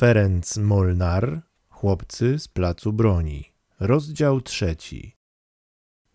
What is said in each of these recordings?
Ferenc Molnar, Chłopcy z placu broni. Rozdział trzeci.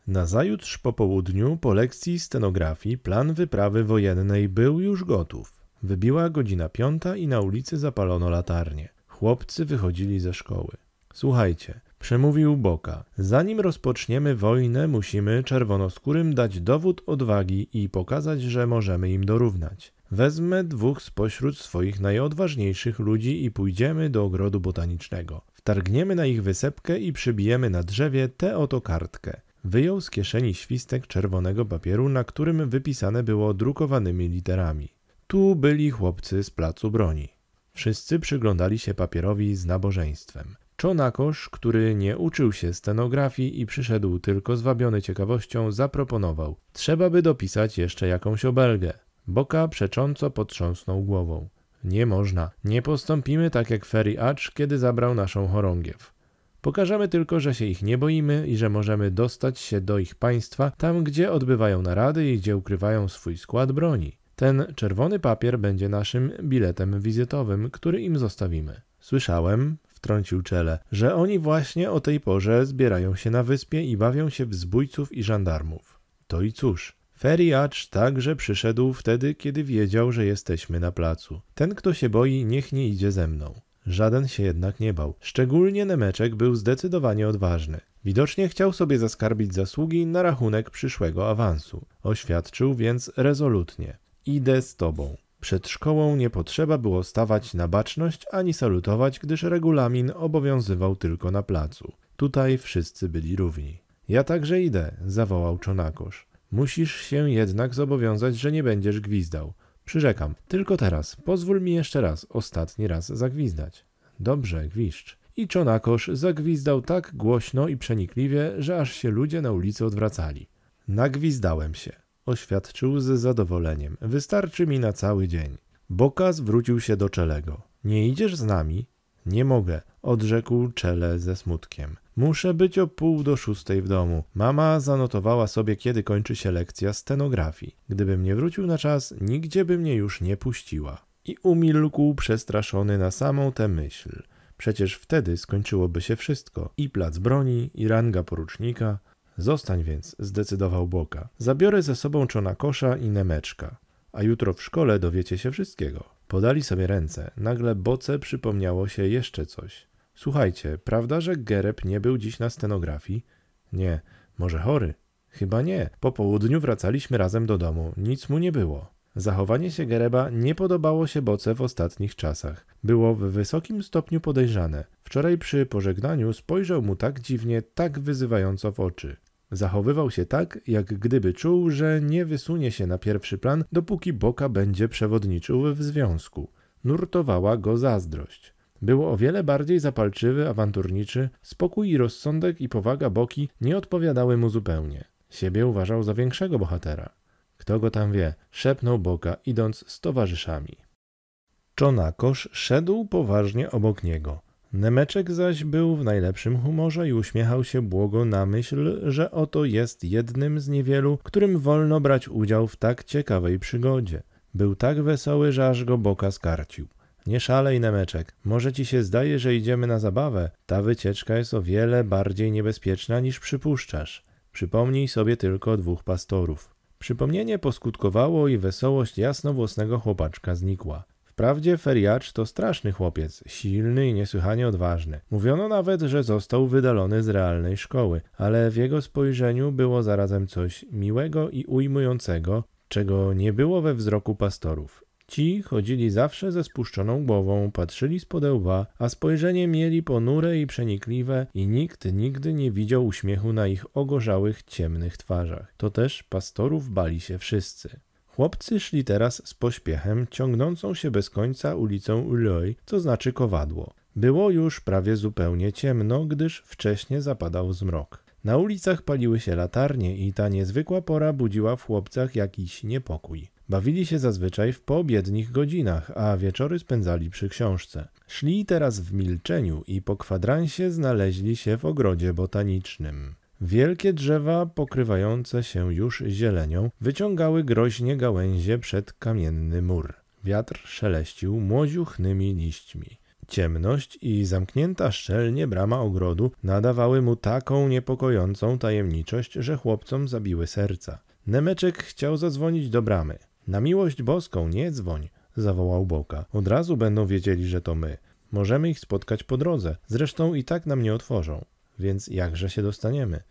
Nazajutrz po południu, po lekcji stenografii, plan wyprawy wojennej był już gotów. Wybiła godzina piąta i na ulicy zapalono latarnie. Chłopcy wychodzili ze szkoły. Słuchajcie, przemówił Boka. Zanim rozpoczniemy wojnę, musimy czerwonoskórym dać dowód odwagi i pokazać, że możemy im dorównać. Wezmę dwóch spośród swoich najodważniejszych ludzi i pójdziemy do ogrodu botanicznego. Wtargniemy na ich wysepkę i przybijemy na drzewie tę oto kartkę. Wyjął z kieszeni świstek czerwonego papieru, na którym wypisane było drukowanymi literami. Tu byli chłopcy z placu broni. Wszyscy przyglądali się papierowi z nabożeństwem. Czonakosz, który nie uczył się scenografii i przyszedł tylko zwabiony ciekawością, zaproponował: Trzeba by dopisać jeszcze jakąś obelgę. Boka przecząco potrząsnął głową. Nie można. Nie postąpimy tak jak Ferry Acz, kiedy zabrał naszą chorągiew. Pokażemy tylko, że się ich nie boimy i że możemy dostać się do ich państwa tam, gdzie odbywają narady i gdzie ukrywają swój skład broni. Ten czerwony papier będzie naszym biletem wizytowym, który im zostawimy. Słyszałem, wtrącił czele, że oni właśnie o tej porze zbierają się na wyspie i bawią się w zbójców i żandarmów. To i cóż, Feriacz także przyszedł wtedy, kiedy wiedział, że jesteśmy na placu. Ten, kto się boi, niech nie idzie ze mną. Żaden się jednak nie bał. Szczególnie Nemeczek był zdecydowanie odważny. Widocznie chciał sobie zaskarbić zasługi na rachunek przyszłego awansu. Oświadczył więc rezolutnie: Idę z tobą. Przed szkołą nie potrzeba było stawać na baczność ani salutować, gdyż regulamin obowiązywał tylko na placu. Tutaj wszyscy byli równi. Ja także idę, zawołał Czonakosz. Musisz się jednak zobowiązać, że nie będziesz gwizdał. Przyrzekam. Tylko teraz. Pozwól mi jeszcze raz, ostatni raz zagwizdać. Dobrze, gwiszcz. I Czonakosz zagwizdał tak głośno i przenikliwie, że aż się ludzie na ulicy odwracali. Nagwizdałem się, oświadczył z zadowoleniem. Wystarczy mi na cały dzień. Boka zwrócił się do Czelego. Nie idziesz z nami? Nie mogę, odrzekł Czele ze smutkiem. Muszę być o pół do szóstej w domu. Mama zanotowała sobie, kiedy kończy się lekcja stenografii. Gdybym nie wrócił na czas, nigdzie by mnie już nie puściła. I umilkł przestraszony na samą tę myśl. Przecież wtedy skończyłoby się wszystko. I plac broni, i ranga porucznika. Zostań więc, zdecydował Boka. Zabiorę ze sobą czona kosza i nemeczka. A jutro w szkole dowiecie się wszystkiego. Podali sobie ręce. Nagle Boce przypomniało się jeszcze coś. Słuchajcie, prawda, że Gereb nie był dziś na scenografii? Nie, może chory? Chyba nie. Po południu wracaliśmy razem do domu, nic mu nie było. Zachowanie się Gereba nie podobało się Boce w ostatnich czasach. Było w wysokim stopniu podejrzane. Wczoraj przy pożegnaniu spojrzał mu tak dziwnie, tak wyzywająco w oczy. Zachowywał się tak, jak gdyby czuł, że nie wysunie się na pierwszy plan, dopóki Boka będzie przewodniczył w związku. Nurtowała go zazdrość. Było o wiele bardziej zapalczywy, awanturniczy, spokój i rozsądek i powaga Boki nie odpowiadały mu zupełnie. Siebie uważał za większego bohatera. Kto go tam wie, szepnął Boka, idąc z towarzyszami. Czonakosz szedł poważnie obok niego. Nemeczek zaś był w najlepszym humorze i uśmiechał się błogo na myśl, że oto jest jednym z niewielu, którym wolno brać udział w tak ciekawej przygodzie. Był tak wesoły, że aż go boka skarcił. Nie szalej, Nemeczek. Może ci się zdaje, że idziemy na zabawę. Ta wycieczka jest o wiele bardziej niebezpieczna niż przypuszczasz. Przypomnij sobie tylko dwóch pastorów. Przypomnienie poskutkowało i wesołość jasnowłosnego chłopaczka znikła. Wprawdzie Feriacz to straszny chłopiec, silny i niesłychanie odważny. Mówiono nawet, że został wydalony z realnej szkoły, ale w jego spojrzeniu było zarazem coś miłego i ujmującego, czego nie było we wzroku pastorów. Ci chodzili zawsze ze spuszczoną głową, patrzyli z podełba, a spojrzenie mieli ponure i przenikliwe i nikt nigdy nie widział uśmiechu na ich ogorzałych, ciemnych twarzach. To też pastorów bali się wszyscy. Chłopcy szli teraz z pośpiechem ciągnącą się bez końca ulicą Uloj, co znaczy kowadło. Było już prawie zupełnie ciemno, gdyż wcześnie zapadał zmrok. Na ulicach paliły się latarnie i ta niezwykła pora budziła w chłopcach jakiś niepokój. Bawili się zazwyczaj w poobiednich godzinach, a wieczory spędzali przy książce. Szli teraz w milczeniu i po kwadransie znaleźli się w ogrodzie botanicznym. Wielkie drzewa pokrywające się już zielenią wyciągały groźnie gałęzie przed kamienny mur. Wiatr szeleścił młodziuchnymi liśćmi. Ciemność i zamknięta szczelnie brama ogrodu nadawały mu taką niepokojącą tajemniczość, że chłopcom zabiły serca. Nemeczek chciał zadzwonić do bramy. Na miłość boską, nie dzwoń, zawołał Boka. Od razu będą wiedzieli, że to my. Możemy ich spotkać po drodze, zresztą i tak nam nie otworzą. Więc jakże się dostaniemy?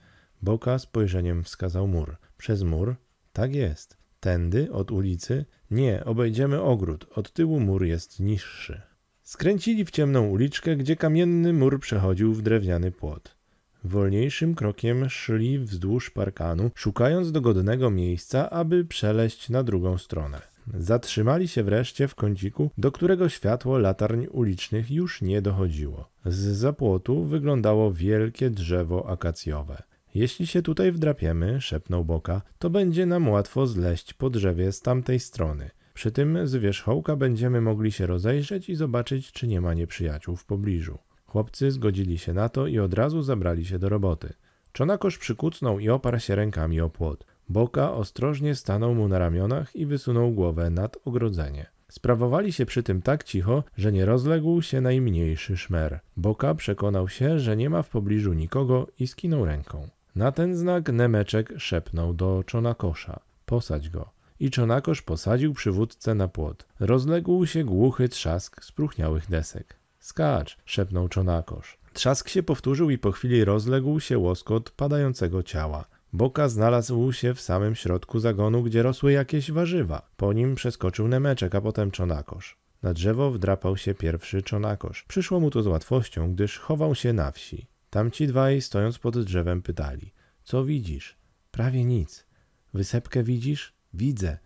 Boka spojrzeniem wskazał mur. Przez mur? Tak jest. Tędy, od ulicy? Nie, obejdziemy ogród. Od tyłu mur jest niższy. Skręcili w ciemną uliczkę, gdzie kamienny mur przechodził w drewniany płot. Wolniejszym krokiem szli wzdłuż parkanu, szukając dogodnego miejsca, aby przeleść na drugą stronę. Zatrzymali się wreszcie w kąciku, do którego światło latarń ulicznych już nie dochodziło. Z zapłotu wyglądało wielkie drzewo akacjowe. Jeśli się tutaj wdrapiemy, szepnął Boka, to będzie nam łatwo zleść po drzewie z tamtej strony. Przy tym z wierzchołka będziemy mogli się rozejrzeć i zobaczyć, czy nie ma nieprzyjaciół w pobliżu. Chłopcy zgodzili się na to i od razu zabrali się do roboty. Czonakosz przykucnął i oparł się rękami o płot. Boka ostrożnie stanął mu na ramionach i wysunął głowę nad ogrodzenie. Sprawowali się przy tym tak cicho, że nie rozległ się najmniejszy szmer. Boka przekonał się, że nie ma w pobliżu nikogo i skinął ręką. Na ten znak Nemeczek szepnął do Czonakosza. Posadź go. I Czonakosz posadził przywódcę na płot. Rozległ się głuchy trzask spróchniałych desek. Skacz, szepnął Czonakosz. Trzask się powtórzył i po chwili rozległ się łoskot padającego ciała. Boka znalazł się w samym środku zagonu, gdzie rosły jakieś warzywa. Po nim przeskoczył Nemeczek, a potem Czonakosz. Na drzewo wdrapał się pierwszy Czonakosz. Przyszło mu to z łatwością, gdyż chował się na wsi. Tamci dwaj, stojąc pod drzewem, pytali. Co widzisz? Prawie nic. Wysepkę widzisz? Widzę.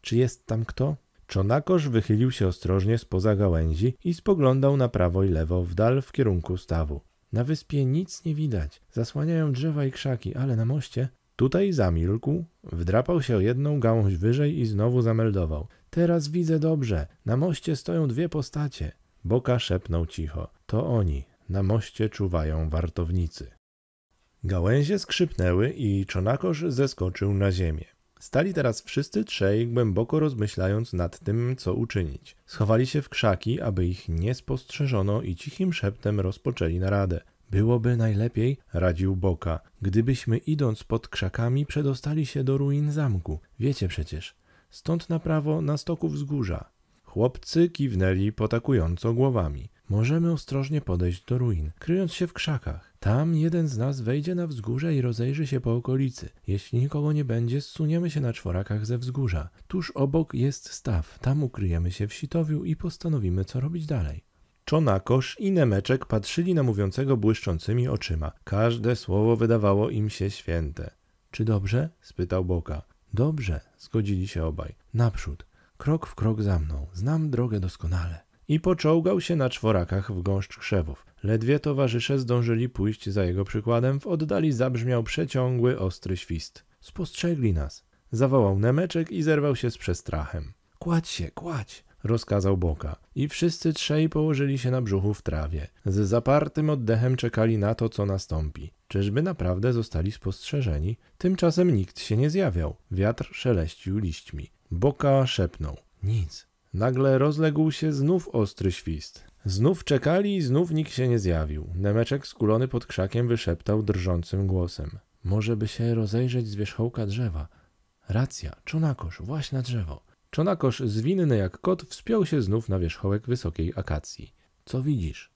Czy jest tam kto? Czonakoż wychylił się ostrożnie spoza gałęzi i spoglądał na prawo i lewo w dal w kierunku stawu. Na wyspie nic nie widać, zasłaniają drzewa i krzaki, ale na moście... Tutaj zamilkł, wdrapał się o jedną gałąź wyżej i znowu zameldował. Teraz widzę dobrze, na moście stoją dwie postacie. Boka szepnął cicho. To oni, na moście czuwają wartownicy. Gałęzie skrzypnęły i czonakoż zeskoczył na ziemię. Stali teraz wszyscy trzej, głęboko rozmyślając nad tym, co uczynić. Schowali się w krzaki, aby ich nie spostrzeżono i cichym szeptem rozpoczęli naradę. Byłoby najlepiej, radził Boka, gdybyśmy idąc pod krzakami przedostali się do ruin zamku. Wiecie przecież, stąd na prawo na stoku wzgórza. Chłopcy kiwnęli potakująco głowami. Możemy ostrożnie podejść do ruin, kryjąc się w krzakach. Tam jeden z nas wejdzie na wzgórze i rozejrzy się po okolicy. Jeśli nikogo nie będzie, zsuniemy się na czworakach ze wzgórza. Tuż obok jest staw. Tam ukryjemy się w sitowiu i postanowimy, co robić dalej. Czonakosz i Nemeczek patrzyli na mówiącego błyszczącymi oczyma. Każde słowo wydawało im się święte. Czy dobrze? spytał Boka. Dobrze, zgodzili się obaj. Naprzód. Krok w krok za mną. Znam drogę doskonale i poczołgał się na czworakach w gąszcz krzewów. Ledwie towarzysze zdążyli pójść za jego przykładem, w oddali zabrzmiał przeciągły, ostry świst. Spostrzegli nas. Zawołał Nemeczek i zerwał się z przestrachem. Kładź się, kładź! rozkazał Boka. I wszyscy trzej położyli się na brzuchu w trawie. Z zapartym oddechem czekali na to, co nastąpi. Czyżby naprawdę zostali spostrzeżeni? Tymczasem nikt się nie zjawiał. Wiatr szeleścił liśćmi. Boka szepnął. Nic, Nagle rozległ się znów ostry świst. Znów czekali i znów nikt się nie zjawił. Nemeczek skulony pod krzakiem wyszeptał drżącym głosem. Może by się rozejrzeć z wierzchołka drzewa. Racja, Czonakosz, właśnie drzewo. Czonakosz, zwinny jak kot, wspiął się znów na wierzchołek wysokiej akacji. Co widzisz?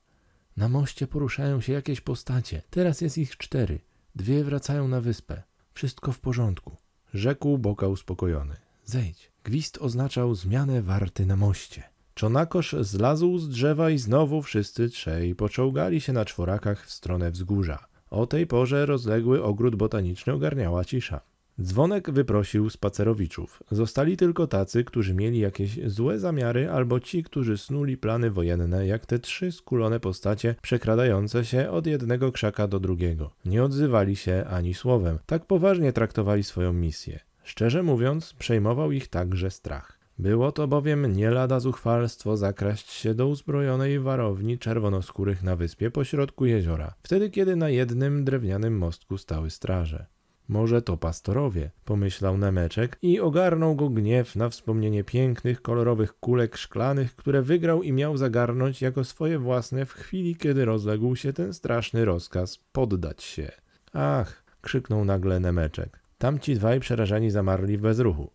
Na moście poruszają się jakieś postacie. Teraz jest ich cztery. Dwie wracają na wyspę. Wszystko w porządku. Rzekł Boka uspokojony. Zejdź. Gwizd oznaczał zmianę warty na moście. Czonakosz zlazł z drzewa i znowu wszyscy trzej poczołgali się na czworakach w stronę wzgórza. O tej porze rozległy ogród botaniczny ogarniała cisza. Dzwonek wyprosił spacerowiczów. Zostali tylko tacy, którzy mieli jakieś złe zamiary, albo ci, którzy snuli plany wojenne, jak te trzy skulone postacie przekradające się od jednego krzaka do drugiego. Nie odzywali się ani słowem. Tak poważnie traktowali swoją misję. Szczerze mówiąc, przejmował ich także strach. Było to bowiem nie lada zuchwalstwo zakraść się do uzbrojonej warowni czerwonoskórych na wyspie pośrodku jeziora, wtedy kiedy na jednym drewnianym mostku stały straże. Może to pastorowie, pomyślał Nemeczek i ogarnął go gniew na wspomnienie pięknych, kolorowych kulek szklanych, które wygrał i miał zagarnąć jako swoje własne w chwili, kiedy rozległ się ten straszny rozkaz poddać się. Ach, krzyknął nagle Nemeczek. Tamci dwaj przerażeni zamarli w bezruchu.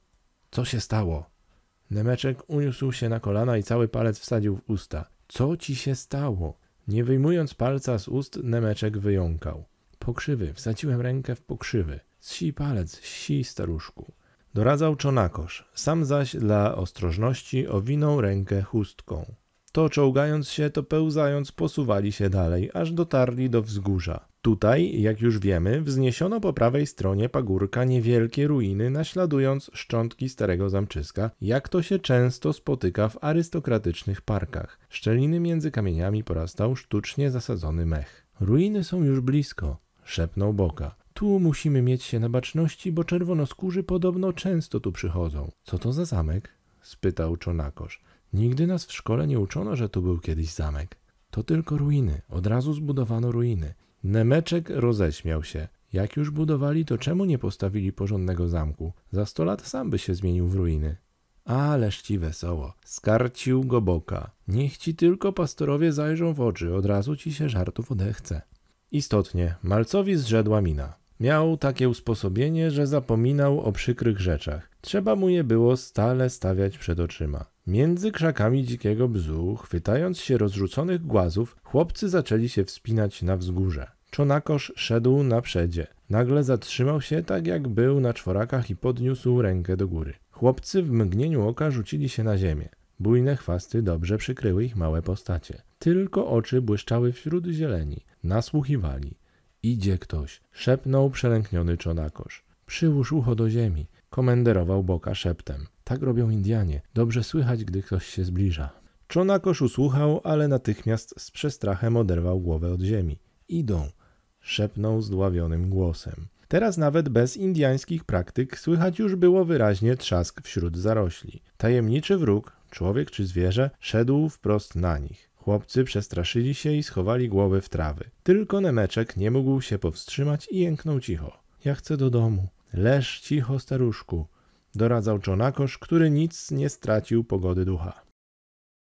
Co się stało? Nemeczek uniósł się na kolana i cały palec wsadził w usta. Co ci się stało? Nie wyjmując palca z ust, Nemeczek wyjąkał. Pokrzywy, wsadziłem rękę w pokrzywy. Zsi palec, si staruszku. Doradzał czonakosz, sam zaś dla ostrożności owinął rękę chustką to czołgając się, to pełzając, posuwali się dalej, aż dotarli do wzgórza. Tutaj, jak już wiemy, wzniesiono po prawej stronie pagórka niewielkie ruiny, naśladując szczątki starego zamczyska, jak to się często spotyka w arystokratycznych parkach. Szczeliny między kamieniami porastał sztucznie zasadzony mech. Ruiny są już blisko, szepnął Boka. Tu musimy mieć się na baczności, bo czerwonoskórzy podobno często tu przychodzą. Co to za zamek? spytał Czonakosz. Nigdy nas w szkole nie uczono, że tu był kiedyś zamek. To tylko ruiny. Od razu zbudowano ruiny. Nemeczek roześmiał się. Jak już budowali, to czemu nie postawili porządnego zamku? Za sto lat sam by się zmienił w ruiny. Ależ ci wesoło. Skarcił go boka. Niech ci tylko pastorowie zajrzą w oczy, od razu ci się żartów odechce. Istotnie, malcowi zrzedła mina. Miał takie usposobienie, że zapominał o przykrych rzeczach. Trzeba mu je było stale stawiać przed oczyma. Między krzakami dzikiego bzu, chwytając się rozrzuconych głazów, chłopcy zaczęli się wspinać na wzgórze. Czonakosz szedł na przedzie. Nagle zatrzymał się tak jak był na czworakach i podniósł rękę do góry. Chłopcy w mgnieniu oka rzucili się na ziemię. Bujne chwasty dobrze przykryły ich małe postacie. Tylko oczy błyszczały wśród zieleni. Nasłuchiwali. Idzie ktoś, szepnął przelękniony czonakosz. Przyłóż ucho do ziemi komenderował Boka szeptem. Tak robią Indianie. Dobrze słychać, gdy ktoś się zbliża. Czonakosz usłuchał, ale natychmiast z przestrachem oderwał głowę od ziemi. Idą, szepnął zdławionym głosem. Teraz nawet bez indiańskich praktyk słychać już było wyraźnie trzask wśród zarośli. Tajemniczy wróg, człowiek czy zwierzę, szedł wprost na nich. Chłopcy przestraszyli się i schowali głowy w trawy. Tylko Nemeczek nie mógł się powstrzymać i jęknął cicho. Ja chcę do domu. Leż cicho, staruszku, doradzał Czonakosz, który nic nie stracił pogody ducha.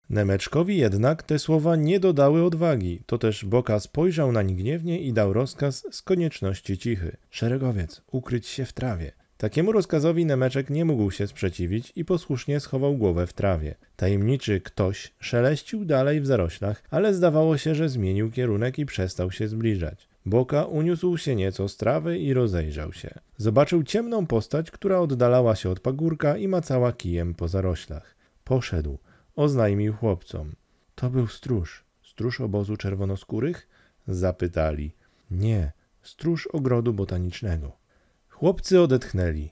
Nemeczkowi jednak te słowa nie dodały odwagi, to też Boka spojrzał nań gniewnie i dał rozkaz z konieczności cichy. Szeregowiec, ukryć się w trawie. Takiemu rozkazowi Nemeczek nie mógł się sprzeciwić i posłusznie schował głowę w trawie. Tajemniczy ktoś szeleścił dalej w zaroślach, ale zdawało się, że zmienił kierunek i przestał się zbliżać. Boka uniósł się nieco z trawy i rozejrzał się. Zobaczył ciemną postać, która oddalała się od pagórka i macała kijem po zaroślach. Poszedł, oznajmił chłopcom. To był stróż. Stróż obozu czerwonoskórych? Zapytali. Nie, stróż ogrodu botanicznego. Chłopcy odetchnęli.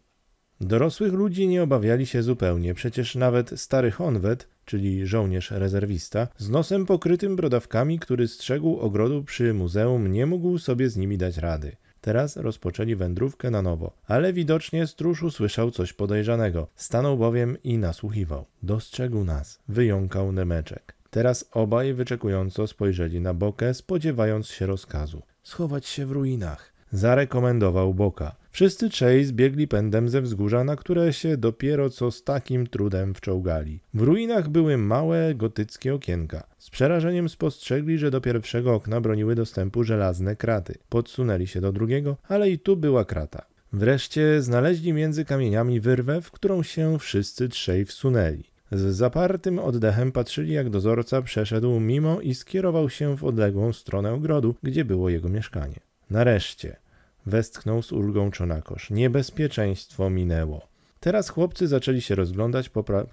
Dorosłych ludzi nie obawiali się zupełnie, przecież nawet stary Honwed czyli żołnierz rezerwista, z nosem pokrytym brodawkami, który strzegł ogrodu przy muzeum, nie mógł sobie z nimi dać rady. Teraz rozpoczęli wędrówkę na nowo, ale widocznie stróż usłyszał coś podejrzanego. Stanął bowiem i nasłuchiwał. Dostrzegł nas, wyjąkał Nemeczek. Teraz obaj wyczekująco spojrzeli na Bokę, spodziewając się rozkazu. Schować się w ruinach. Zarekomendował Boka. Wszyscy trzej zbiegli pędem ze wzgórza, na które się dopiero co z takim trudem wczołgali. W ruinach były małe, gotyckie okienka. Z przerażeniem spostrzegli, że do pierwszego okna broniły dostępu żelazne kraty. Podsunęli się do drugiego, ale i tu była krata. Wreszcie znaleźli między kamieniami wyrwę, w którą się wszyscy trzej wsunęli. Z zapartym oddechem patrzyli, jak dozorca przeszedł mimo i skierował się w odległą stronę ogrodu, gdzie było jego mieszkanie. Nareszcie, Westchnął z ulgą Czonakosz. Niebezpieczeństwo minęło. Teraz chłopcy zaczęli się rozglądać po pra...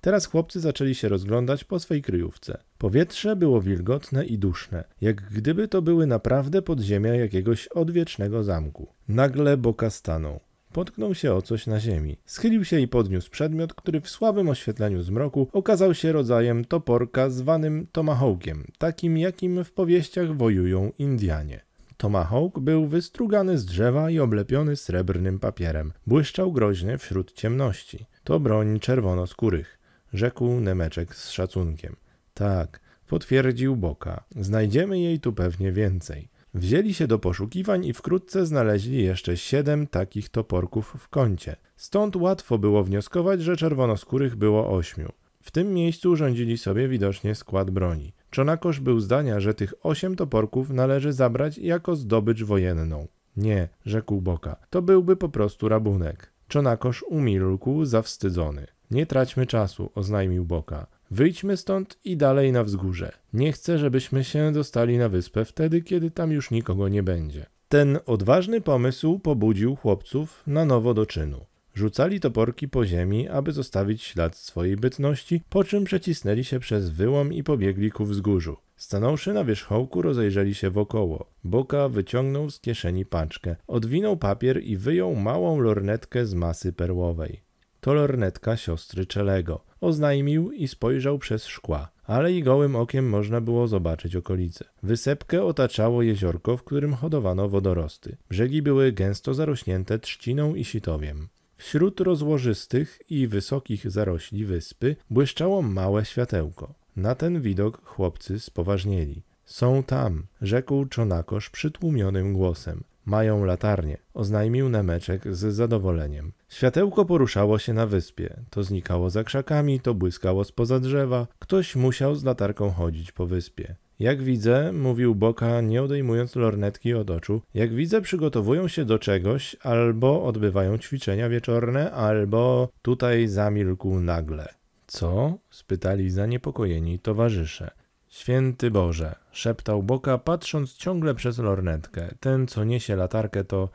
Teraz chłopcy zaczęli się rozglądać po swej kryjówce. Powietrze było wilgotne i duszne, jak gdyby to były naprawdę podziemia jakiegoś odwiecznego zamku. Nagle Boka stanął. Potknął się o coś na ziemi. Schylił się i podniósł przedmiot, który w słabym oświetleniu zmroku okazał się rodzajem toporka zwanym tomahawkiem, takim jakim w powieściach wojują Indianie. Tomahawk był wystrugany z drzewa i oblepiony srebrnym papierem. Błyszczał groźnie wśród ciemności. To broń czerwonoskórych, rzekł Nemeczek z szacunkiem. Tak, potwierdził Boka. Znajdziemy jej tu pewnie więcej. Wzięli się do poszukiwań i wkrótce znaleźli jeszcze siedem takich toporków w kącie. Stąd łatwo było wnioskować, że czerwonoskórych było ośmiu. W tym miejscu urządzili sobie widocznie skład broni. Czonakosz był zdania, że tych osiem toporków należy zabrać jako zdobycz wojenną. Nie, rzekł Boka, to byłby po prostu rabunek. Czonakosz umilkł, zawstydzony. Nie traćmy czasu, oznajmił Boka. Wyjdźmy stąd i dalej na wzgórze. Nie chcę, żebyśmy się dostali na wyspę wtedy, kiedy tam już nikogo nie będzie. Ten odważny pomysł pobudził chłopców na nowo do czynu. Rzucali toporki po ziemi, aby zostawić ślad swojej bytności, po czym przecisnęli się przez wyłom i pobiegli ku wzgórzu. Stanąwszy na wierzchołku, rozejrzeli się wokoło. Boka wyciągnął z kieszeni paczkę, odwinął papier i wyjął małą lornetkę z masy perłowej. To lornetka siostry Czelego. Oznajmił i spojrzał przez szkła, ale i gołym okiem można było zobaczyć okolice. Wysepkę otaczało jeziorko, w którym hodowano wodorosty. Brzegi były gęsto zarośnięte trzciną i sitowiem. Wśród rozłożystych i wysokich zarośli wyspy błyszczało małe światełko. Na ten widok chłopcy spoważnieli. Są tam, rzekł Czonakosz przytłumionym głosem. Mają latarnie, oznajmił Nemeczek z zadowoleniem. Światełko poruszało się na wyspie. To znikało za krzakami, to błyskało spoza drzewa. Ktoś musiał z latarką chodzić po wyspie. Jak widzę, mówił Boka, nie odejmując lornetki od oczu, jak widzę, przygotowują się do czegoś, albo odbywają ćwiczenia wieczorne, albo tutaj zamilkł nagle. Co? spytali zaniepokojeni towarzysze. Święty Boże, szeptał Boka, patrząc ciągle przez lornetkę. Ten, co niesie latarkę, to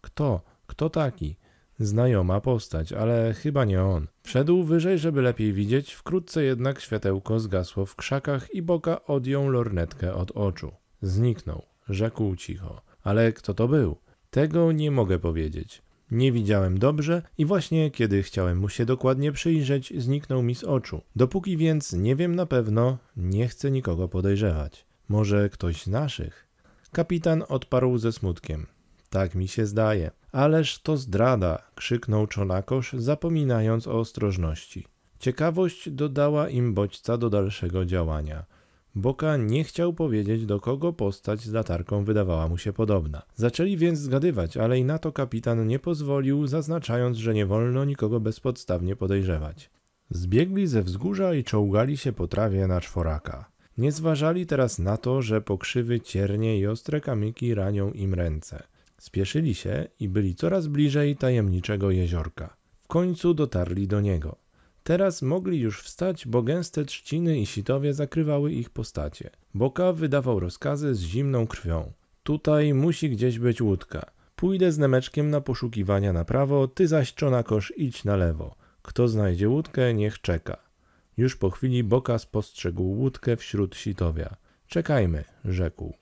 kto? Kto taki? Znajoma postać, ale chyba nie on. Wszedł wyżej, żeby lepiej widzieć, wkrótce jednak światełko zgasło w krzakach i Boka odjął lornetkę od oczu. Zniknął, rzekł cicho. Ale kto to był? Tego nie mogę powiedzieć. Nie widziałem dobrze i właśnie kiedy chciałem mu się dokładnie przyjrzeć, zniknął mi z oczu. Dopóki więc nie wiem na pewno, nie chcę nikogo podejrzewać. Może ktoś z naszych? Kapitan odparł ze smutkiem. Tak mi się zdaje. Ależ to zdrada, krzyknął Czolakosz, zapominając o ostrożności. Ciekawość dodała im bodźca do dalszego działania. Boka nie chciał powiedzieć, do kogo postać z latarką wydawała mu się podobna. Zaczęli więc zgadywać, ale i na to kapitan nie pozwolił, zaznaczając, że nie wolno nikogo bezpodstawnie podejrzewać. Zbiegli ze wzgórza i czołgali się po trawie na czworaka. Nie zważali teraz na to, że pokrzywy ciernie i ostre kamyki ranią im ręce. Spieszyli się i byli coraz bliżej tajemniczego jeziorka. W końcu dotarli do niego. Teraz mogli już wstać, bo gęste trzciny i sitowie zakrywały ich postacie. Boka wydawał rozkazy z zimną krwią. Tutaj musi gdzieś być łódka. Pójdę z Nemeczkiem na poszukiwania na prawo, ty zaś Czonakosz idź na lewo. Kto znajdzie łódkę, niech czeka. Już po chwili Boka spostrzegł łódkę wśród sitowia. Czekajmy, rzekł.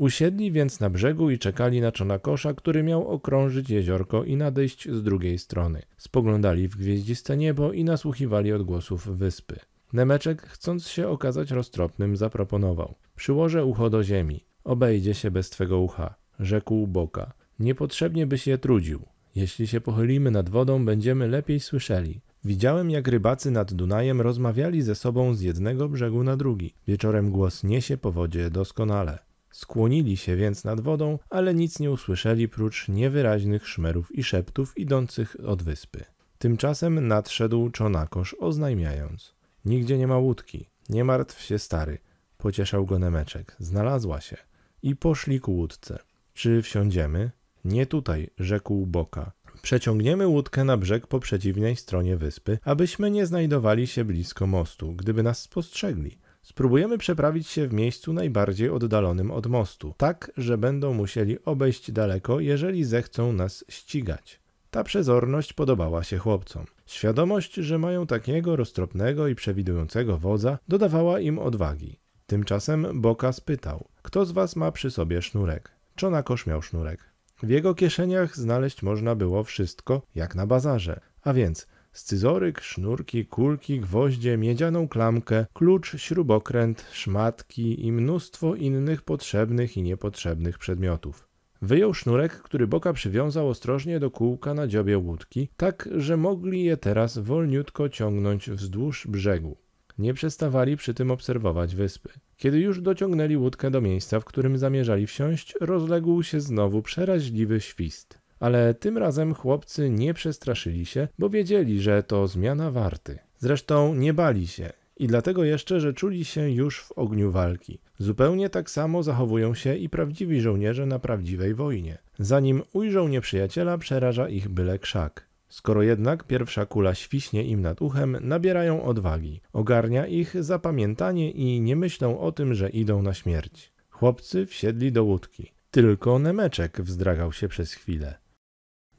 Usiedli więc na brzegu i czekali na czonakosza, który miał okrążyć jeziorko i nadejść z drugiej strony. Spoglądali w gwieździste niebo i nasłuchiwali odgłosów wyspy. Nemeczek, chcąc się okazać roztropnym, zaproponował: Przyłożę ucho do ziemi. Obejdzie się bez twego ucha, rzekł Boka. Niepotrzebnie byś je trudził. Jeśli się pochylimy nad wodą, będziemy lepiej słyszeli. Widziałem, jak rybacy nad Dunajem rozmawiali ze sobą z jednego brzegu na drugi. Wieczorem głos niesie po wodzie doskonale. Skłonili się więc nad wodą, ale nic nie usłyszeli prócz niewyraźnych szmerów i szeptów idących od wyspy. Tymczasem nadszedł Czonakosz, oznajmiając: Nigdzie nie ma łódki, nie martw się stary, pocieszał go Nemeczek, znalazła się. I poszli ku łódce. Czy wsiądziemy? Nie tutaj, rzekł Boka. Przeciągniemy łódkę na brzeg po przeciwnej stronie wyspy, abyśmy nie znajdowali się blisko mostu, gdyby nas spostrzegli. Spróbujemy przeprawić się w miejscu najbardziej oddalonym od mostu, tak, że będą musieli obejść daleko, jeżeli zechcą nas ścigać. Ta przezorność podobała się chłopcom. Świadomość, że mają takiego roztropnego i przewidującego wodza, dodawała im odwagi. Tymczasem Boka spytał: Kto z was ma przy sobie sznurek? Czonakosz miał sznurek. W jego kieszeniach znaleźć można było wszystko, jak na bazarze, a więc Scyzoryk, sznurki, kulki, gwoździe, miedzianą klamkę, klucz, śrubokręt, szmatki i mnóstwo innych potrzebnych i niepotrzebnych przedmiotów. Wyjął sznurek, który Boka przywiązał ostrożnie do kółka na dziobie łódki, tak że mogli je teraz wolniutko ciągnąć wzdłuż brzegu. Nie przestawali przy tym obserwować wyspy. Kiedy już dociągnęli łódkę do miejsca, w którym zamierzali wsiąść, rozległ się znowu przeraźliwy świst ale tym razem chłopcy nie przestraszyli się, bo wiedzieli, że to zmiana warty. Zresztą nie bali się i dlatego jeszcze, że czuli się już w ogniu walki. Zupełnie tak samo zachowują się i prawdziwi żołnierze na prawdziwej wojnie. Zanim ujrzą nieprzyjaciela, przeraża ich byle krzak. Skoro jednak pierwsza kula świśnie im nad uchem, nabierają odwagi. Ogarnia ich zapamiętanie i nie myślą o tym, że idą na śmierć. Chłopcy wsiedli do łódki. Tylko Nemeczek wzdragał się przez chwilę.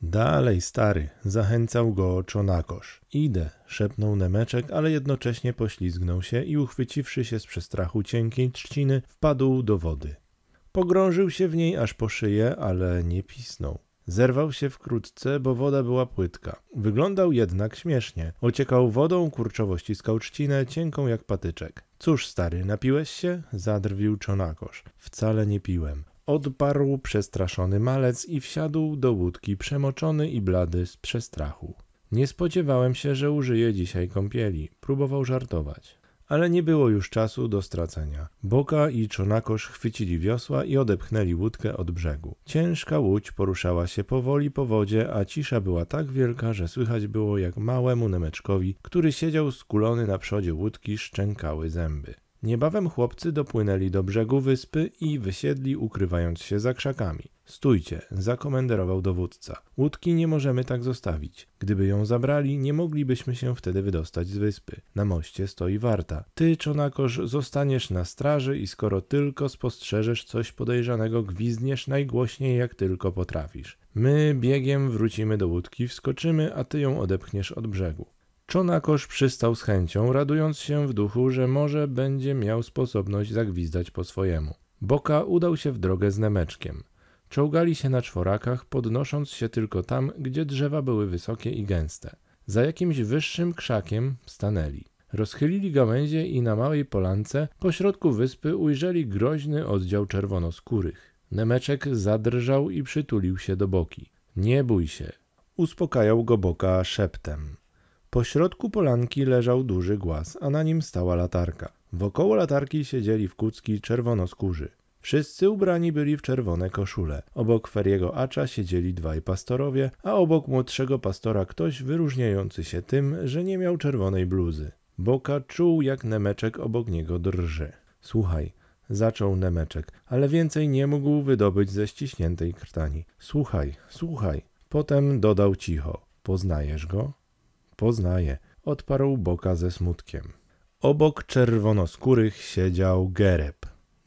Dalej, stary, zachęcał go Czonakosz. Idę, szepnął Nemeczek, ale jednocześnie poślizgnął się i uchwyciwszy się z przestrachu cienkiej trzciny, wpadł do wody. Pogrążył się w niej aż po szyję, ale nie pisnął. Zerwał się wkrótce, bo woda była płytka. Wyglądał jednak śmiesznie. Ociekał wodą, kurczowo ściskał trzcinę, cienką jak patyczek. Cóż, stary, napiłeś się? Zadrwił Czonakosz. Wcale nie piłem odparł przestraszony malec i wsiadł do łódki przemoczony i blady z przestrachu. Nie spodziewałem się, że użyje dzisiaj kąpieli. Próbował żartować. Ale nie było już czasu do stracenia. Boka i Czonakosz chwycili wiosła i odepchnęli łódkę od brzegu. Ciężka łódź poruszała się powoli po wodzie, a cisza była tak wielka, że słychać było jak małemu Nemeczkowi, który siedział skulony na przodzie łódki, szczękały zęby. Niebawem chłopcy dopłynęli do brzegu wyspy i wysiedli, ukrywając się za krzakami. Stójcie, zakomenderował dowódca. Łódki nie możemy tak zostawić. Gdyby ją zabrali, nie moglibyśmy się wtedy wydostać z wyspy. Na moście stoi warta. Ty, czonakoż, zostaniesz na straży i skoro tylko spostrzeżesz coś podejrzanego, gwizdniesz najgłośniej jak tylko potrafisz. My biegiem wrócimy do łódki, wskoczymy, a ty ją odepchniesz od brzegu. Czonakosz przystał z chęcią, radując się w duchu, że może będzie miał sposobność zagwizdać po swojemu. Boka udał się w drogę z Nemeczkiem. Czołgali się na czworakach, podnosząc się tylko tam, gdzie drzewa były wysokie i gęste. Za jakimś wyższym krzakiem stanęli. Rozchylili gałęzie i na małej polance pośrodku wyspy ujrzeli groźny oddział czerwonoskórych. Nemeczek zadrżał i przytulił się do boki. Nie bój się. Uspokajał go boka szeptem. Po środku polanki leżał duży głaz, a na nim stała latarka. Wokoło latarki siedzieli w kucki czerwonoskórzy. Wszyscy ubrani byli w czerwone koszule. Obok Feriego Acza siedzieli dwaj pastorowie, a obok młodszego pastora ktoś wyróżniający się tym, że nie miał czerwonej bluzy. Boka czuł, jak Nemeczek obok niego drży. Słuchaj, zaczął Nemeczek, ale więcej nie mógł wydobyć ze ściśniętej krtani. Słuchaj, słuchaj. Potem dodał cicho. Poznajesz go? poznaje, odparł Boka ze smutkiem. Obok czerwonoskórych siedział Gereb.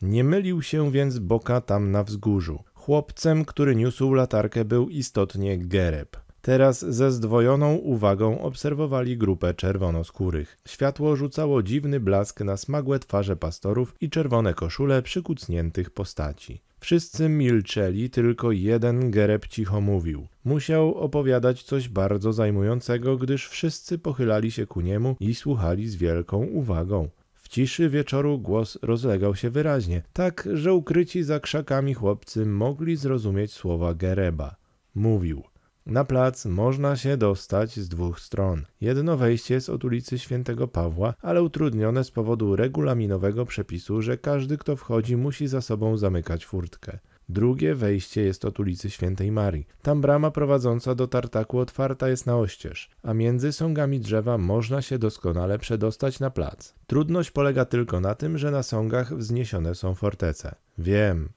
Nie mylił się więc Boka tam na wzgórzu. Chłopcem, który niósł latarkę był istotnie Gereb. Teraz ze zdwojoną uwagą obserwowali grupę czerwonoskórych. Światło rzucało dziwny blask na smagłe twarze pastorów i czerwone koszule przykucniętych postaci. Wszyscy milczeli, tylko jeden Gereb cicho mówił. Musiał opowiadać coś bardzo zajmującego, gdyż wszyscy pochylali się ku niemu i słuchali z wielką uwagą. W ciszy wieczoru głos rozlegał się wyraźnie, tak że ukryci za krzakami chłopcy mogli zrozumieć słowa Gereba. Mówił – na plac można się dostać z dwóch stron. Jedno wejście jest od ulicy Świętego Pawła, ale utrudnione z powodu regulaminowego przepisu, że każdy kto wchodzi musi za sobą zamykać furtkę. Drugie wejście jest od ulicy Świętej Marii. Tam brama prowadząca do tartaku otwarta jest na oścież, a między sągami drzewa można się doskonale przedostać na plac. Trudność polega tylko na tym, że na sągach wzniesione są fortece. Wiem,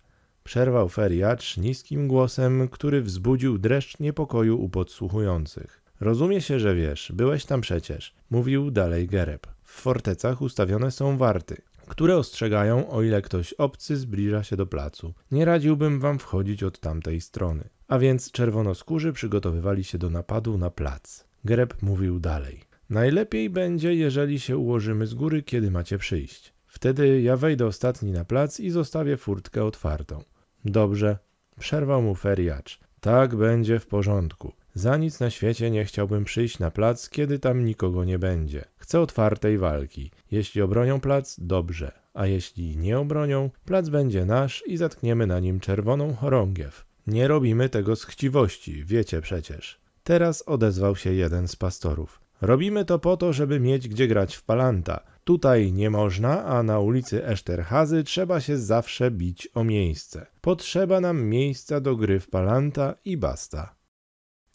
Przerwał feriacz niskim głosem, który wzbudził dreszcz niepokoju u podsłuchujących. Rozumie się, że wiesz, byłeś tam przecież, mówił dalej Gereb. W fortecach ustawione są warty, które ostrzegają, o ile ktoś obcy zbliża się do placu. Nie radziłbym wam wchodzić od tamtej strony. A więc czerwonoskórzy przygotowywali się do napadu na plac. Greb mówił dalej. Najlepiej będzie, jeżeli się ułożymy z góry, kiedy macie przyjść. Wtedy ja wejdę ostatni na plac i zostawię furtkę otwartą. Dobrze, przerwał mu feriacz. Tak będzie w porządku. Za nic na świecie nie chciałbym przyjść na plac, kiedy tam nikogo nie będzie. Chcę otwartej walki. Jeśli obronią plac, dobrze. A jeśli nie obronią, plac będzie nasz i zatkniemy na nim czerwoną chorągiew. Nie robimy tego z chciwości, wiecie przecież. Teraz odezwał się jeden z pastorów. Robimy to po to, żeby mieć gdzie grać w palanta. Tutaj nie można, a na ulicy Eszterhazy trzeba się zawsze bić o miejsce. Potrzeba nam miejsca do gry w palanta i basta.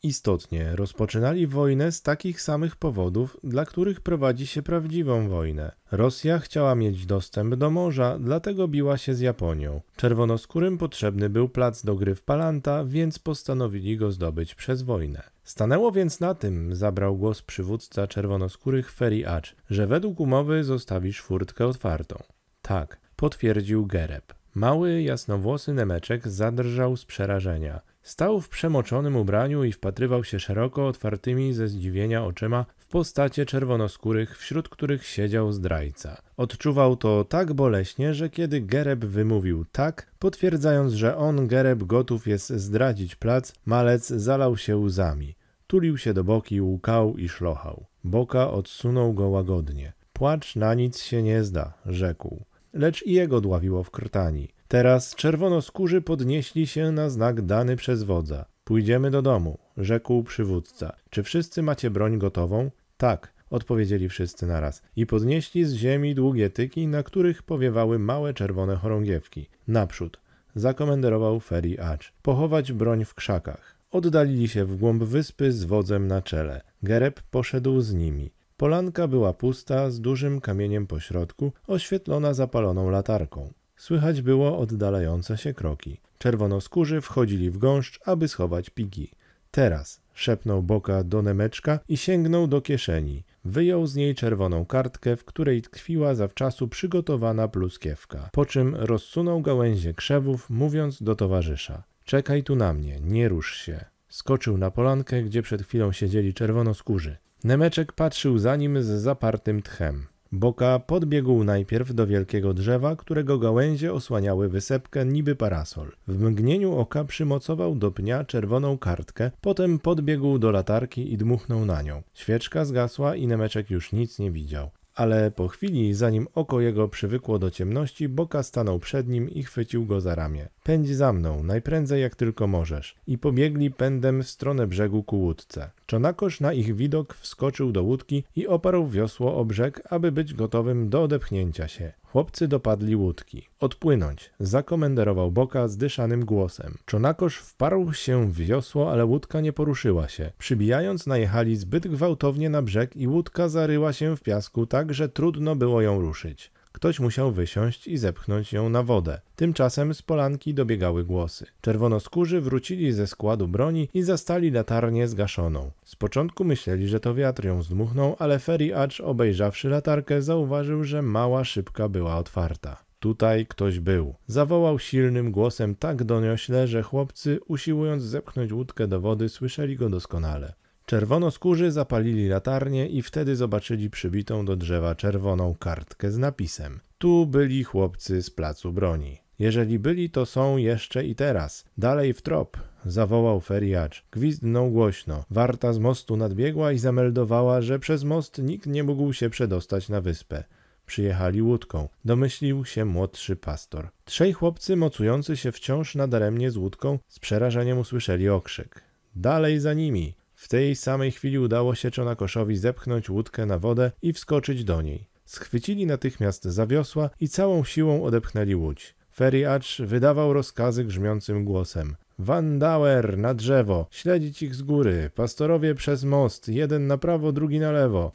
Istotnie, rozpoczynali wojnę z takich samych powodów, dla których prowadzi się prawdziwą wojnę. Rosja chciała mieć dostęp do morza, dlatego biła się z Japonią. Czerwonoskórym potrzebny był plac do gry w Palanta, więc postanowili go zdobyć przez wojnę. Stanęło więc na tym, zabrał głos przywódca czerwonoskórych Ferry Acz, że według umowy zostawisz furtkę otwartą. Tak, potwierdził Gereb. Mały, jasnowłosy Nemeczek zadrżał z przerażenia. Stał w przemoczonym ubraniu i wpatrywał się szeroko otwartymi ze zdziwienia oczyma w postacie czerwonoskórych, wśród których siedział zdrajca. Odczuwał to tak boleśnie, że kiedy Gereb wymówił tak, potwierdzając, że on, Gereb, gotów jest zdradzić plac, malec zalał się łzami. Tulił się do boki, łkał i szlochał. Boka odsunął go łagodnie. Płacz na nic się nie zda, rzekł. Lecz i jego dławiło w krtani. Teraz czerwonoskórzy podnieśli się na znak dany przez wodza. Pójdziemy do domu, rzekł przywódca. Czy wszyscy macie broń gotową? Tak, odpowiedzieli wszyscy naraz i podnieśli z ziemi długie tyki, na których powiewały małe czerwone chorągiewki. Naprzód, zakomenderował Feri Acz. Pochować broń w krzakach. Oddalili się w głąb wyspy z wodzem na czele. Gereb poszedł z nimi. Polanka była pusta, z dużym kamieniem po środku, oświetlona zapaloną latarką. Słychać było oddalające się kroki. Czerwonoskórzy wchodzili w gąszcz, aby schować pigi. Teraz, szepnął Boka do Nemeczka i sięgnął do kieszeni. Wyjął z niej czerwoną kartkę, w której tkwiła zawczasu przygotowana pluskiewka, po czym rozsunął gałęzie krzewów, mówiąc do towarzysza. Czekaj tu na mnie, nie rusz się. Skoczył na polankę, gdzie przed chwilą siedzieli czerwonoskórzy. Nemeczek patrzył za nim z zapartym tchem. Boka podbiegł najpierw do wielkiego drzewa, którego gałęzie osłaniały wysepkę niby parasol. W mgnieniu oka przymocował do pnia czerwoną kartkę, potem podbiegł do latarki i dmuchnął na nią. Świeczka zgasła i Nemeczek już nic nie widział. Ale po chwili, zanim oko jego przywykło do ciemności, Boka stanął przed nim i chwycił go za ramię. Pędź za mną, najprędzej jak tylko możesz. I pobiegli pędem w stronę brzegu ku łódce. Czonakosz na ich widok wskoczył do łódki i oparł wiosło o brzeg, aby być gotowym do odepchnięcia się. Chłopcy dopadli łódki. Odpłynąć, zakomenderował Boka zdyszanym głosem. Czonakosz wparł się w wiosło, ale łódka nie poruszyła się. Przybijając najechali zbyt gwałtownie na brzeg i łódka zaryła się w piasku tak, że trudno było ją ruszyć. Ktoś musiał wysiąść i zepchnąć ją na wodę. Tymczasem z polanki dobiegały głosy. Czerwonoskórzy wrócili ze składu broni i zastali latarnię zgaszoną. Z początku myśleli, że to wiatr ją zdmuchnął, ale Ferry Acz, obejrzawszy latarkę, zauważył, że mała szybka była otwarta. Tutaj ktoś był. Zawołał silnym głosem tak doniośle, że chłopcy, usiłując zepchnąć łódkę do wody, słyszeli go doskonale. Czerwono skórzy zapalili latarnię i wtedy zobaczyli przybitą do drzewa czerwoną kartkę z napisem. Tu byli chłopcy z placu broni. Jeżeli byli, to są jeszcze i teraz. Dalej w trop, zawołał feriacz. Gwizdnął głośno. Warta z mostu nadbiegła i zameldowała, że przez most nikt nie mógł się przedostać na wyspę. Przyjechali łódką, domyślił się młodszy pastor. Trzej chłopcy mocujący się wciąż nadaremnie z łódką z przerażeniem usłyszeli okrzyk. Dalej za nimi! W tej samej chwili udało się Czonakoszowi zepchnąć łódkę na wodę i wskoczyć do niej. Schwycili natychmiast zawiosła i całą siłą odepchnęli łódź. Feriacz wydawał rozkazy grzmiącym głosem. Wandauer na drzewo, śledzić ich z góry, pastorowie przez most, jeden na prawo, drugi na lewo.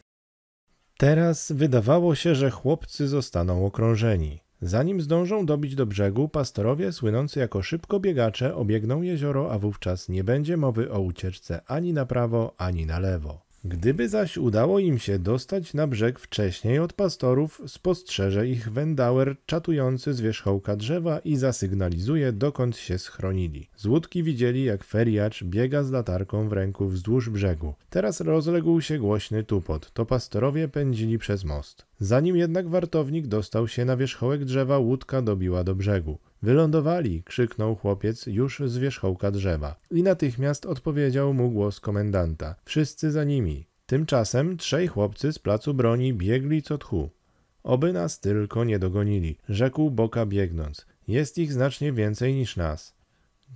Teraz wydawało się, że chłopcy zostaną okrążeni. Zanim zdążą dobić do brzegu, pastorowie, słynący jako szybko biegacze, obiegną jezioro, a wówczas nie będzie mowy o ucieczce ani na prawo, ani na lewo. Gdyby zaś udało im się dostać na brzeg wcześniej od pastorów, spostrzeże ich wendauer czatujący z wierzchołka drzewa i zasygnalizuje, dokąd się schronili. Z łódki widzieli, jak feriacz biega z latarką w ręku wzdłuż brzegu. Teraz rozległ się głośny tupot, to pastorowie pędzili przez most. Zanim jednak wartownik dostał się na wierzchołek drzewa, łódka dobiła do brzegu. Wylądowali! krzyknął chłopiec już z wierzchołka drzewa. I natychmiast odpowiedział mu głos komendanta. Wszyscy za nimi. Tymczasem trzej chłopcy z placu broni biegli co tchu. Oby nas tylko nie dogonili, rzekł Boka biegnąc. Jest ich znacznie więcej niż nas.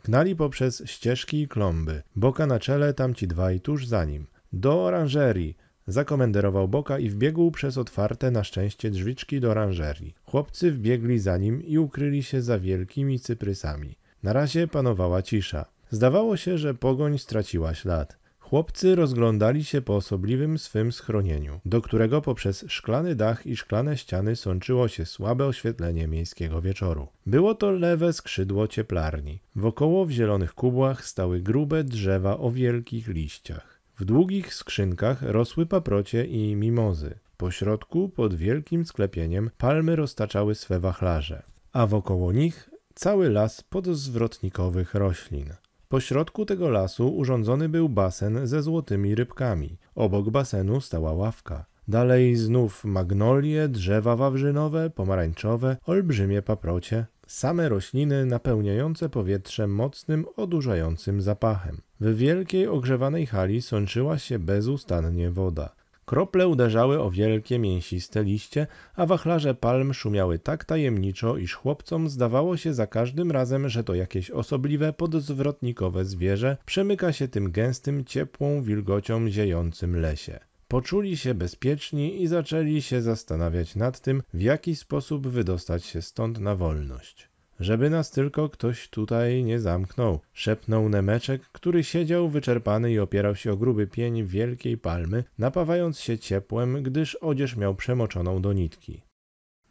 Gnali poprzez ścieżki i klomby. Boka na czele, tamci dwaj tuż za nim. Do oranżerii! Zakomenderował Boka i wbiegł przez otwarte na szczęście drzwiczki do oranżerii. Chłopcy wbiegli za nim i ukryli się za wielkimi cyprysami. Na razie panowała cisza. Zdawało się, że pogoń straciła ślad. Chłopcy rozglądali się po osobliwym swym schronieniu, do którego poprzez szklany dach i szklane ściany sączyło się słabe oświetlenie miejskiego wieczoru. Było to lewe skrzydło cieplarni. Wokoło w zielonych kubłach stały grube drzewa o wielkich liściach. W długich skrzynkach rosły paprocie i mimozy. Po środku, pod wielkim sklepieniem, palmy roztaczały swe wachlarze, a wokoło nich cały las podzwrotnikowych roślin. Po środku tego lasu urządzony był basen ze złotymi rybkami. Obok basenu stała ławka. Dalej znów magnolie, drzewa wawrzynowe, pomarańczowe, olbrzymie paprocie, same rośliny napełniające powietrze mocnym, odurzającym zapachem. W wielkiej ogrzewanej hali sączyła się bezustannie woda. Krople uderzały o wielkie, mięsiste liście, a wachlarze palm szumiały tak tajemniczo, iż chłopcom zdawało się za każdym razem, że to jakieś osobliwe, podzwrotnikowe zwierzę przemyka się tym gęstym, ciepłą wilgocią ziejącym lesie. Poczuli się bezpieczni i zaczęli się zastanawiać nad tym, w jaki sposób wydostać się stąd na wolność żeby nas tylko ktoś tutaj nie zamknął, szepnął Nemeczek, który siedział wyczerpany i opierał się o gruby pień wielkiej palmy, napawając się ciepłem, gdyż odzież miał przemoczoną do nitki.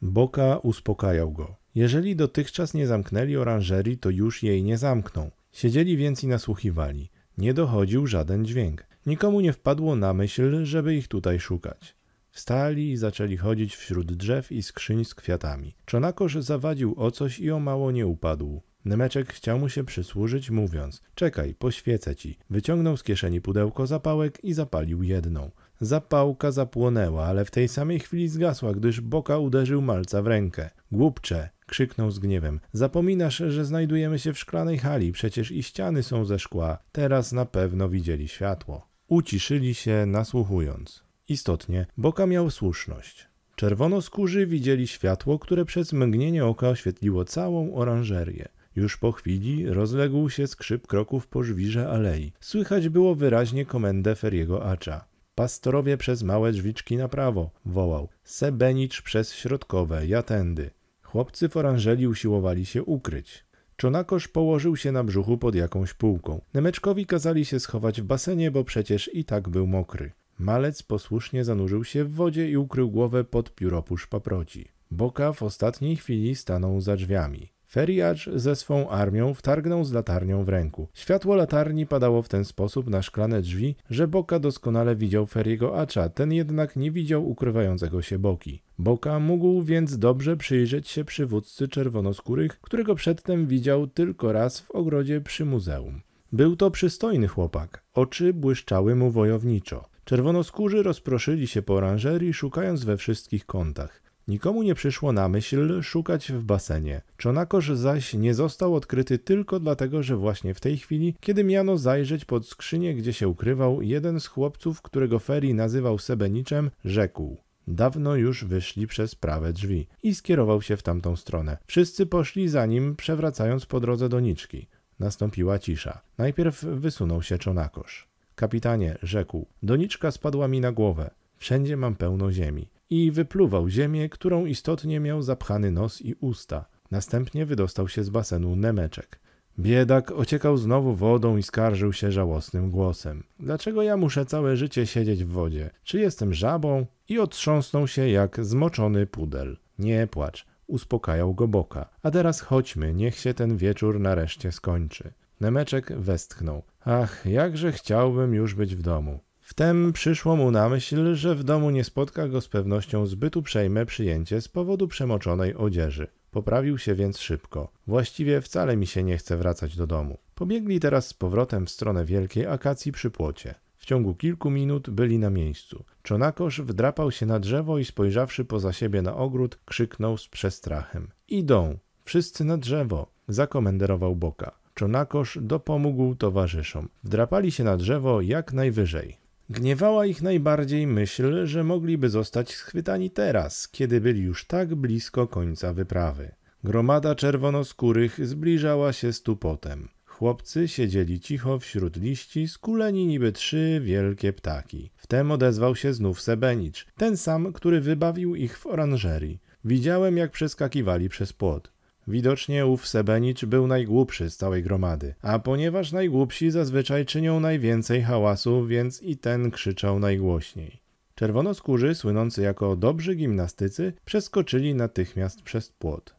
Boka uspokajał go. Jeżeli dotychczas nie zamknęli oranżerii, to już jej nie zamkną. Siedzieli więc i nasłuchiwali. Nie dochodził żaden dźwięk. Nikomu nie wpadło na myśl, żeby ich tutaj szukać. Wstali i zaczęli chodzić wśród drzew i skrzyń z kwiatami. Czonakosz zawadził o coś i o mało nie upadł. Nemeczek chciał mu się przysłużyć, mówiąc: Czekaj, poświecę ci. Wyciągnął z kieszeni pudełko zapałek i zapalił jedną. Zapałka zapłonęła, ale w tej samej chwili zgasła, gdyż boka uderzył malca w rękę. Głupcze! krzyknął z gniewem. Zapominasz, że znajdujemy się w szklanej hali, przecież i ściany są ze szkła. Teraz na pewno widzieli światło. Uciszyli się, nasłuchując. Istotnie, Boka miał słuszność. Czerwonoskórzy widzieli światło, które przez mgnienie oka oświetliło całą oranżerię. Już po chwili rozległ się skrzyp kroków po żwirze alei. Słychać było wyraźnie komendę Feriego Acza. Pastorowie przez małe drzwiczki na prawo, wołał. Sebenicz przez środkowe, ja tędy. Chłopcy w oranżeli usiłowali się ukryć. Czonakosz położył się na brzuchu pod jakąś półką. Nemeczkowi kazali się schować w basenie, bo przecież i tak był mokry. Malec posłusznie zanurzył się w wodzie i ukrył głowę pod pióropusz paproci. Boka w ostatniej chwili stanął za drzwiami. Feriacz ze swą armią wtargnął z latarnią w ręku. Światło latarni padało w ten sposób na szklane drzwi, że Boka doskonale widział Feriego Acza, ten jednak nie widział ukrywającego się Boki. Boka mógł więc dobrze przyjrzeć się przywódcy czerwonoskórych, którego przedtem widział tylko raz w ogrodzie przy muzeum. Był to przystojny chłopak, oczy błyszczały mu wojowniczo. Czerwonoskórzy rozproszyli się po oranżerii, szukając we wszystkich kątach. Nikomu nie przyszło na myśl szukać w basenie. Czonakosz zaś nie został odkryty tylko dlatego, że właśnie w tej chwili, kiedy miano zajrzeć pod skrzynię, gdzie się ukrywał, jeden z chłopców, którego Feri nazywał Sebeniczem, rzekł Dawno już wyszli przez prawe drzwi i skierował się w tamtą stronę. Wszyscy poszli za nim, przewracając po drodze doniczki. Nastąpiła cisza. Najpierw wysunął się Czonakosz. Kapitanie, rzekł, doniczka spadła mi na głowę. Wszędzie mam pełno ziemi. I wypluwał ziemię, którą istotnie miał zapchany nos i usta. Następnie wydostał się z basenu Nemeczek. Biedak ociekał znowu wodą i skarżył się żałosnym głosem. Dlaczego ja muszę całe życie siedzieć w wodzie? Czy jestem żabą? I otrząsnął się jak zmoczony pudel. Nie płacz, uspokajał go boka. A teraz chodźmy, niech się ten wieczór nareszcie skończy. Nemeczek westchnął. Ach, jakże chciałbym już być w domu. Wtem przyszło mu na myśl, że w domu nie spotka go z pewnością zbyt uprzejme przyjęcie z powodu przemoczonej odzieży. Poprawił się więc szybko. Właściwie wcale mi się nie chce wracać do domu. Pobiegli teraz z powrotem w stronę wielkiej akacji przy płocie. W ciągu kilku minut byli na miejscu. Czonakosz wdrapał się na drzewo i spojrzawszy poza siebie na ogród, krzyknął z przestrachem. Idą! Wszyscy na drzewo! Zakomenderował Boka. Czonakosz dopomógł towarzyszom. Wdrapali się na drzewo jak najwyżej. Gniewała ich najbardziej myśl, że mogliby zostać schwytani teraz, kiedy byli już tak blisko końca wyprawy. Gromada czerwonoskórych zbliżała się stupotem. Chłopcy siedzieli cicho wśród liści, skuleni niby trzy wielkie ptaki. Wtem odezwał się znów Sebenicz, ten sam, który wybawił ich w oranżerii. Widziałem, jak przeskakiwali przez płot. Widocznie ów Sebenicz był najgłupszy z całej gromady, a ponieważ najgłupsi zazwyczaj czynią najwięcej hałasu, więc i ten krzyczał najgłośniej. Czerwonoskórzy, słynący jako dobrzy gimnastycy, przeskoczyli natychmiast przez płot.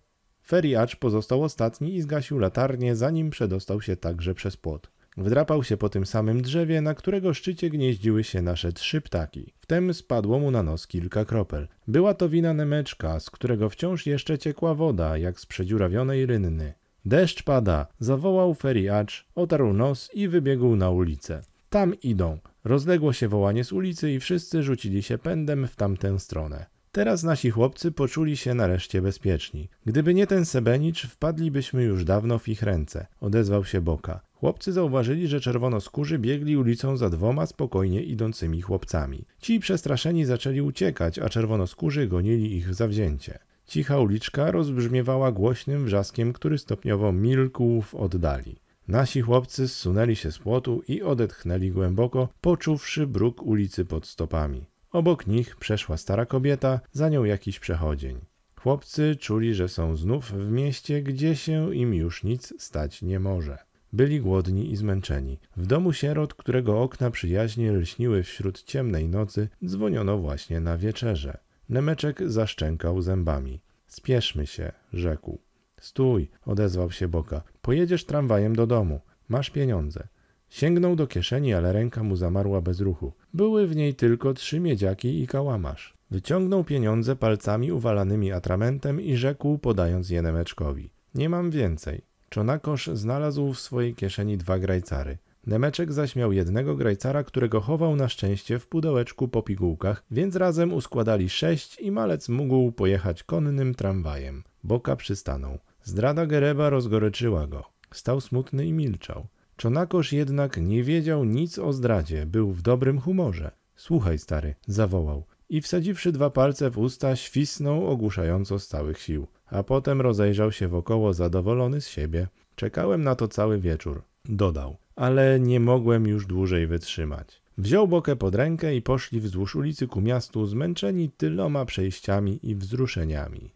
Feriacz pozostał ostatni i zgasił latarnię, zanim przedostał się także przez płot. Wdrapał się po tym samym drzewie, na którego szczycie gnieździły się nasze trzy ptaki. Wtem spadło mu na nos kilka kropel. Była to wina Nemeczka, z którego wciąż jeszcze ciekła woda, jak z przedziurawionej rynny. Deszcz pada, zawołał Feriacz, otarł nos i wybiegł na ulicę. Tam idą. Rozległo się wołanie z ulicy i wszyscy rzucili się pędem w tamtę stronę. Teraz nasi chłopcy poczuli się nareszcie bezpieczni. Gdyby nie ten Sebenicz, wpadlibyśmy już dawno w ich ręce, odezwał się Boka. Chłopcy zauważyli, że czerwonoskórzy biegli ulicą za dwoma spokojnie idącymi chłopcami. Ci przestraszeni zaczęli uciekać, a czerwonoskórzy gonili ich w zawzięcie. Cicha uliczka rozbrzmiewała głośnym wrzaskiem, który stopniowo milkł w oddali. Nasi chłopcy zsunęli się z płotu i odetchnęli głęboko, poczuwszy bruk ulicy pod stopami. Obok nich przeszła stara kobieta, za nią jakiś przechodzień. Chłopcy czuli, że są znów w mieście, gdzie się im już nic stać nie może. Byli głodni i zmęczeni. W domu sierot, którego okna przyjaźnie lśniły wśród ciemnej nocy, dzwoniono właśnie na wieczerze. Nemeczek zaszczękał zębami. Spieszmy się, rzekł. Stój, odezwał się Boka. Pojedziesz tramwajem do domu. Masz pieniądze. Sięgnął do kieszeni, ale ręka mu zamarła bez ruchu. Były w niej tylko trzy miedziaki i kałamarz. Wyciągnął pieniądze palcami uwalanymi atramentem i rzekł, podając je Nemeczkowi. Nie mam więcej. Czonakosz znalazł w swojej kieszeni dwa grajcary. Nemeczek zaś miał jednego grajcara, którego chował na szczęście w pudełeczku po pigułkach, więc razem uskładali sześć i malec mógł pojechać konnym tramwajem. Boka przystanął. Zdrada Gereba rozgoryczyła go. Stał smutny i milczał. Czonakosz jednak nie wiedział nic o zdradzie, był w dobrym humorze. Słuchaj, stary, zawołał. I wsadziwszy dwa palce w usta, świsnął ogłuszająco z całych sił a potem rozejrzał się wokoło zadowolony z siebie. Czekałem na to cały wieczór, dodał, ale nie mogłem już dłużej wytrzymać. Wziął Bokę pod rękę i poszli wzdłuż ulicy ku miastu, zmęczeni tyloma przejściami i wzruszeniami.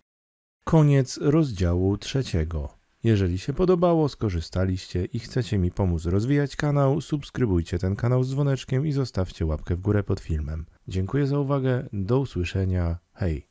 Koniec rozdziału trzeciego. Jeżeli się podobało, skorzystaliście i chcecie mi pomóc rozwijać kanał, subskrybujcie ten kanał z dzwoneczkiem i zostawcie łapkę w górę pod filmem. Dziękuję za uwagę, do usłyszenia, hej!